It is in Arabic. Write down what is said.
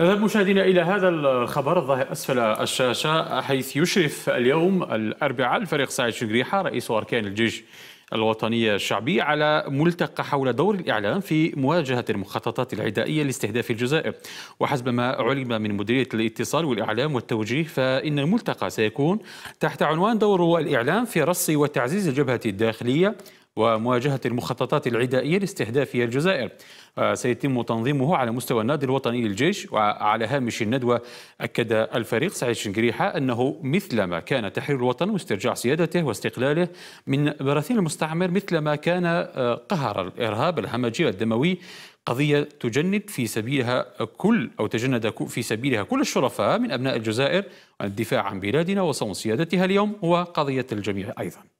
نذهب مشاهدينا إلى هذا الخبر الظاهر أسفل الشاشة حيث يشرف اليوم الأربعاء الفريق سعيد شنقريحة رئيس أركان الجيش الوطنية الشعبي على ملتقى حول دور الإعلام في مواجهة المخططات العدائية لاستهداف الجزائر وحسب ما علم من مديرية الاتصال والإعلام والتوجيه فإن الملتقى سيكون تحت عنوان دور الإعلام في رص وتعزيز الجبهة الداخلية ومواجهة المخططات العدائية الاستهدافية الجزائر آه، سيتم تنظيمه على مستوى النادي الوطني للجيش وعلى هامش الندوة أكد الفريق سعيد شنقريحة أنه مثلما كان تحرير الوطن واسترجاع سيادته واستقلاله من براثين المستعمر مثلما كان آه، قهر الإرهاب الهمجي والدموي قضية تجند في سبيلها كل أو تجند في سبيلها كل الشرفاء من أبناء الجزائر الدفاع عن بلادنا وصون سيادتها اليوم هو قضية الجميع أيضاً